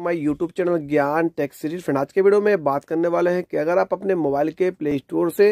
to my YouTube channel Gyan tech series friend आज के video में बात करने वाले हैं कि अगर आप अपने मोबाइल के प्ले स्टोर से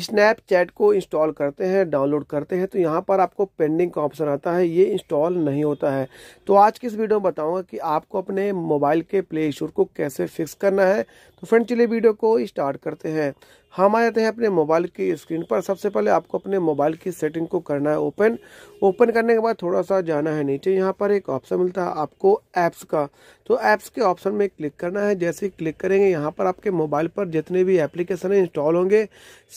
स्नैपचैट को इंस्टॉल करते हैं डाउनलोड करते हैं तो यहाँ पर आपको पेंडिंग का ऑप्शन आता है ये इंस्टॉल नहीं होता है तो आज की इस वीडियो में बताऊँगा कि आपको अपने मोबाइल के प्ले स्टोर को कैसे फिक्स करना है तो फ्रेंड चलिए वीडियो को स्टार्ट करते हैं हम आ जाते हैं अपने मोबाइल की स्क्रीन पर सबसे पहले आपको अपने मोबाइल की सेटिंग को करना है ओपन ओपन करने के बाद थोड़ा सा जाना है नीचे यहाँ पर एक ऑप्शन मिलता है आपको ऐप्स का तो ऐप्स के ऑप्शन में क्लिक करना है जैसे ही क्लिक करेंगे यहाँ पर आपके मोबाइल पर जितने भी एप्लीकेशन इंस्टॉल होंगे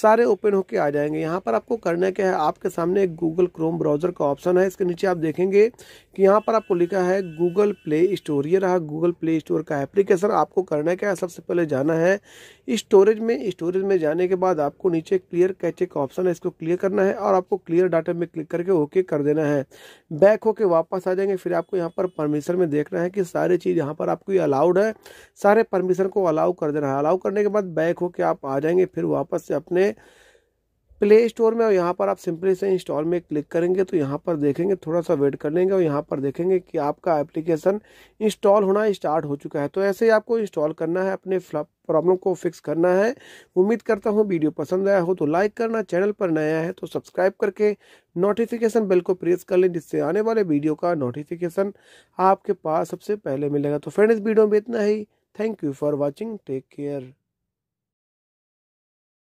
सारे ओपन होके आ जाएंगे यहाँ पर आपको करना क्या है आपके सामने एक गूगल क्रोम ब्राउज़र का ऑप्शन है इसके नीचे आप देखेंगे कि यहाँ पर आपको लिखा है गूगल प्ले स्टोर ये रहा गूगल प्ले स्टोर का एप्लीकेशन आपको करना क्या है सबसे पहले जाना है स्टोरेज में स्टोरेज में जाने के बाद आपको नीचे क्लियर कैचे का ऑप्शन है इसको क्लियर करना है और आपको क्लियर डाटा में क्लिक करके ओके कर देना है बैक होके वापस आ जाएंगे फिर आपको यहाँ पर परमिशन में देखना है कि सारी चीज़ यहाँ पर आपको अलाउड है सारे परमिशन को अलाउ कर देना है अलाउ करने के बाद बैक होके आप आ जाएंगे फिर वापस से अपने प्ले स्टोर में और यहाँ पर आप सिंपली से इंस्टॉल में क्लिक करेंगे तो यहाँ पर देखेंगे थोड़ा सा वेट कर लेंगे और यहाँ पर देखेंगे कि आपका एप्लीकेशन इंस्टॉल होना स्टार्ट हो चुका है तो ऐसे ही आपको इंस्टॉल करना है अपने प्रॉब्लम को फिक्स करना है उम्मीद करता हूँ वीडियो पसंद आया हो तो लाइक करना चैनल पर नया है तो सब्सक्राइब करके नोटिफिकेशन बेल को प्रेस कर लें जिससे आने वाले वीडियो का नोटिफिकेशन आपके पास सबसे पहले मिलेगा तो फ्रेंड इस वीडियो में इतना ही thank you for watching take care